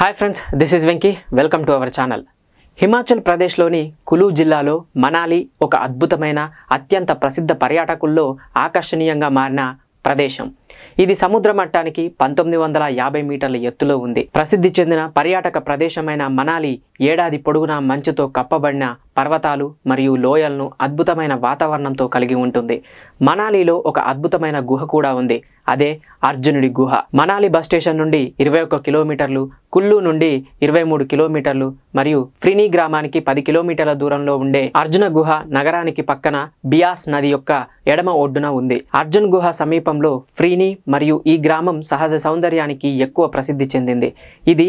hi friends this is Venky welcome to our channel Himachal ప్రదేశ్లోని కులు జిల్లాలో మనాలి ఒక అద్భుతమైన అత్యంత ప్రసిద్ధ పర్యాటకుల్లో ఆకర్షణీయంగా మారిన ప్రదేశం ఇది సముద్ర మట్టానికి పంతొమ్మిది వందల యాభై మీటర్ల ఎత్తులో ఉంది ప్రసిద్ధి చెందిన పర్యాటక ప్రదేశమైన మనాలి ఏడాది పొడుగునా మంచుతో కప్పబడిన పర్వతాలు మరియు లోయలను అద్భుతమైన వాతావరణంతో కలిగి ఉంటుంది మనాలిలో ఒక అద్భుతమైన గుహ కూడా ఉంది అదే అర్జునుడి గుహ మనాలి బస్ స్టేషన్ నుండి ఇరవై ఒక్క కిలోమీటర్లు కుల్లు నుండి ఇరవై మూడు కిలోమీటర్లు మరియు ఫ్రీని గ్రామానికి పది కిలోమీటర్ల దూరంలో ఉండే అర్జున గుహ నగరానికి పక్కన బియాస్ నది యొక్క ఎడమ ఒడ్డున ఉంది అర్జున్ గుహ సమీపంలో ఫ్రీని మరియు ఈ గ్రామం సహజ సౌందర్యానికి ఎక్కువ ప్రసిద్ధి చెందింది ఇది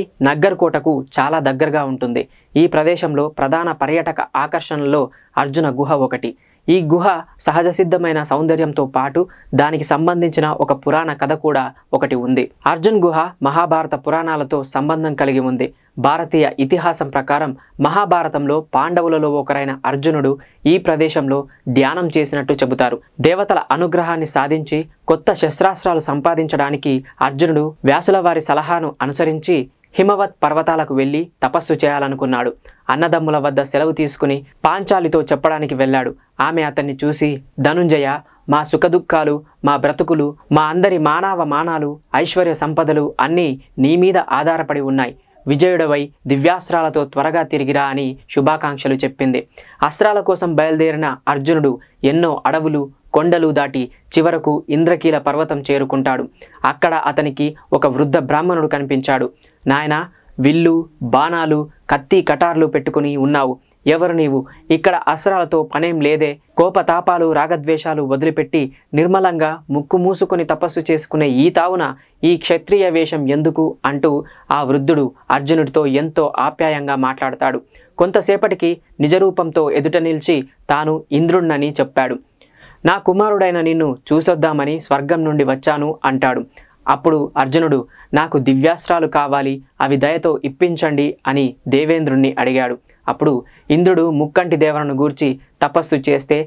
కోటకు చాలా దగ్గరగా ఉంటుంది ఈ ప్రదేశంలో ప్రధాన పర్యాటక ఆకర్షణలో అర్జున గుహ ఒకటి ఈ గుహ సహజ సిద్ధమైన సౌందర్యంతో పాటు దానికి సంబంధించిన ఒక పురాణ కథ కూడా ఒకటి ఉంది అర్జున్ గుహ మహాభారత పురాణాలతో సంబంధం కలిగి ఉంది భారతీయ ఇతిహాసం ప్రకారం మహాభారతంలో పాండవులలో ఒకరైన అర్జునుడు ఈ ప్రదేశంలో ధ్యానం చేసినట్టు చెబుతారు దేవతల అనుగ్రహాన్ని సాధించి కొత్త శస్త్రాస్త్రాలు సంపాదించడానికి అర్జునుడు వ్యాసుల వారి సలహాను అనుసరించి హిమవత్ పర్వతాలకు వెళ్ళి తపస్సు చేయాలనుకున్నాడు అన్నదమ్ముల వద్ద సెలవు తీసుకుని పాంచాలితో చెప్పడానికి వెళ్ళాడు ఆమె అతన్ని చూసి ధనుంజయ మా సుఖదుఖాలు మా బ్రతుకులు మా అందరి మానవ మానాలు ఐశ్వర్య సంపదలు అన్నీ నీ మీద ఆధారపడి ఉన్నాయి విజయుడవై దివ్యాస్త్రాలతో త్వరగా తిరిగిరా అని శుభాకాంక్షలు చెప్పింది అస్త్రాల కోసం బయలుదేరిన అర్జునుడు ఎన్నో అడవులు కొండలు దాటి చివరకు ఇంద్రకీల పర్వతం చేరుకుంటాడు అక్కడ అతనికి ఒక వృద్ధ బ్రాహ్మణుడు కనిపించాడు నాయన విల్లు బాణాలు కత్తి కటార్లు పెట్టుకుని ఉన్నావు ఎవరు నీవు ఇక్కడ అసరాలతో పనేం లేదే కోపతాపాలు రాగద్వేషాలు వదిలిపెట్టి నిర్మలంగా ముక్కు మూసుకొని తపస్సు చేసుకునే ఈ తావున ఈ క్షత్రియ వేషం ఎందుకు అంటూ ఆ వృద్ధుడు అర్జునుడితో ఎంతో ఆప్యాయంగా మాట్లాడతాడు కొంతసేపటికి నిజరూపంతో ఎదుట నిలిచి తాను ఇంద్రుణ్ణని చెప్పాడు నా కుమారుడైన నిన్ను చూసొద్దామని స్వర్గం నుండి వచ్చాను అంటాడు అప్పుడు అర్జునుడు నాకు దివ్యాస్త్రాలు కావాలి అవి దయతో ఇప్పించండి అని దేవేంద్రుణ్ణి అడిగాడు అప్పుడు ఇంద్రుడు ముక్కంటి దేవనను గూర్చి తపస్సు చేస్తే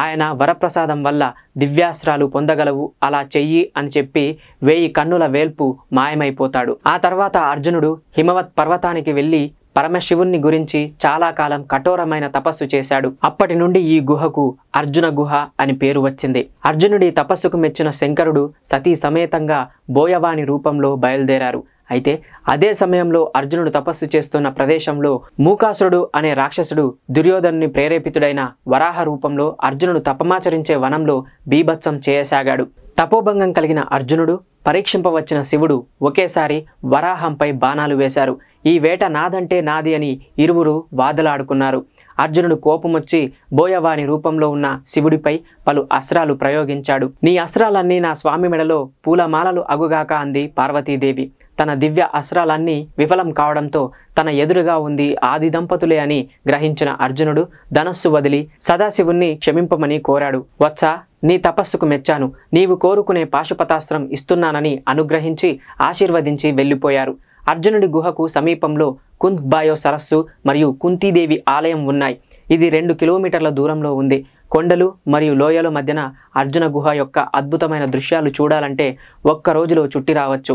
ఆయన వరప్రసాదం వల్ల దివ్యాస్త్రాలు పొందగలవు అలా చెయ్యి అని చెప్పి వేయి కన్నుల వేల్పు మాయమైపోతాడు ఆ తర్వాత అర్జునుడు హిమవత్ పర్వతానికి వెళ్ళి పరమశివుణ్ణి గురించి చాలా కాలం కఠోరమైన తపస్సు చేశాడు అప్పటి నుండి ఈ గుహకు అర్జున గుహ అని పేరు వచ్చింది అర్జునుడి తపస్సుకు మెచ్చిన శంకరుడు సతీ సమేతంగా బోయవాణి రూపంలో బయలుదేరారు అయితే అదే సమయంలో అర్జునుడు తపస్సు చేస్తున్న ప్రదేశంలో మూకాసురుడు అనే రాక్షసుడు దుర్యోధనుని ప్రేరేపితుడైన వరాహ రూపంలో అర్జునుడు తపమాచరించే వనంలో బీభత్సం చేయసాగాడు తపోభంగం కలిగిన అర్జునుడు పరీక్షింపవచ్చిన శివుడు ఒకేసారి వరాహంపై బాణాలు వేశారు ఈ వేట నాదంటే నాది అని ఇరువురు వాదలాడుకున్నారు అర్జునుడు కోపమొచ్చి బోయవాని రూపంలో ఉన్న శివుడిపై పలు అస్త్రాలు ప్రయోగించాడు నీ అస్త్రాలన్నీ నా స్వామి మెడలో పూలమాలలు అగుగాక అంది పార్వతీదేవి తన దివ్య అస్త్రాలన్నీ విఫలం కావడంతో తన ఎదురుగా ఉంది ఆది దంపతులే అని గ్రహించిన అర్జునుడు ధనస్సు వదిలి సదాశివుణ్ణి క్షమింపమని కోరాడు వత్స నీ తపస్సుకు మెచ్చాను నీవు కోరుకునే పాశుపతాస్త్రం ఇస్తున్నానని అనుగ్రహించి ఆశీర్వదించి వెళ్ళిపోయారు అర్జునుడి గుహకు సమీపంలో కుంత్ బాయో సరస్సు మరియు కుంతీదేవి ఆలయం ఉన్నాయి ఇది రెండు కిలోమీటర్ల దూరంలో ఉంది కొండలు మరియు లోయల మధ్యన అర్జున గుహ యొక్క అద్భుతమైన దృశ్యాలు చూడాలంటే ఒక్క రోజులో చుట్టి రావచ్చు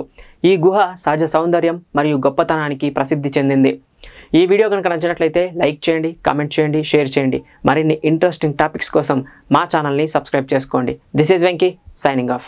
ఈ గుహ సహజ సౌందర్యం మరియు గొప్పతనానికి ప్రసిద్ధి చెందింది ఈ వీడియో కనుక నచ్చినట్లయితే లైక్ చేయండి కామెంట్ చేయండి షేర్ చేయండి మరిన్ని ఇంట్రెస్టింగ్ టాపిక్స్ కోసం మా ఛానల్ని సబ్స్క్రైబ్ చేసుకోండి this is Venky signing of